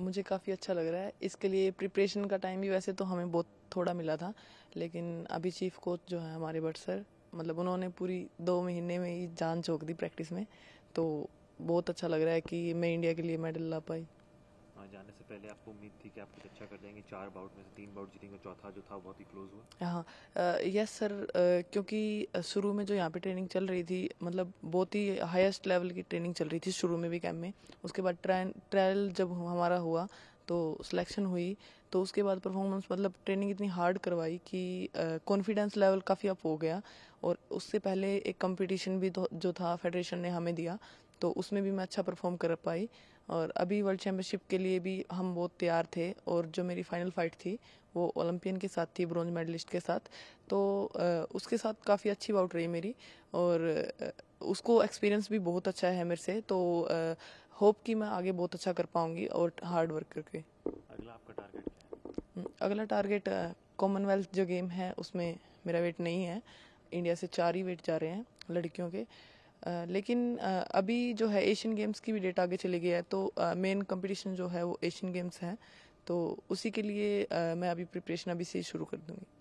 मुझे काफ़ी अच्छा लग रहा है इसके लिए प्रिपरेशन का टाइम भी वैसे तो हमें बहुत थोड़ा मिला था लेकिन अभी चीफ कोच जो है हमारे बट सर मतलब उन्होंने पूरी दो महीने में ही जान चौक दी प्रैक्टिस में तो बहुत अच्छा लग रहा है कि मैं इंडिया के लिए मेडल ला पाई वहाँ जाने से पहले आपको उम्मीद थी कि आप कुछ अच्छा कर जाएंगे चार बाउट में से तीन बाउट जीतेंगे चौथा जो था बहुत ही क्लोज हुआ हाँ यस सर क्योंकि शुरू में जो यहाँ पे ट्रेनिंग चल रही थी मतलब बहुत ही हाईएस्ट लेवल की ट्रेनिंग चल रही थी शुरू में भी कैम्प में उसके बाद ट्रायल जब हमारा हुआ तो सिलेक्शन हुई तो उसके बाद परफॉर्मेंस मतलब ट्रेनिंग इतनी हार्ड करवाई कि कॉन्फिडेंस लेवल काफ़ी अप हो गया और उससे पहले एक कंपटीशन भी जो था फेडरेशन ने हमें दिया तो उसमें भी मैं अच्छा परफॉर्म कर पाई और अभी वर्ल्ड चैम्पियनशिप के लिए भी हम बहुत तैयार थे और जो मेरी फाइनल फाइट थी वो ओलंपियन के साथ थी ब्रॉन्ज मेडलिस्ट के साथ तो उसके साथ काफ़ी अच्छी बाउट रही मेरी और उसको एक्सपीरियंस भी बहुत अच्छा है मेरे से तो होप कि मैं आगे बहुत अच्छा कर पाऊंगी और हार्ड वर्क करके अगला आपका टारगेट हम्म, अगला टारगेट कॉमनवेल्थ जो गेम है उसमें मेरा वेट नहीं है इंडिया से चार ही वेट जा रहे हैं लड़कियों के लेकिन अभी जो है एशियन गेम्स की भी डेट आगे चली गई है तो मेन कंपटीशन जो है वो एशियन गेम्स है तो उसी के लिए मैं अभी प्रिपरेशन अभी से शुरू कर दूंगी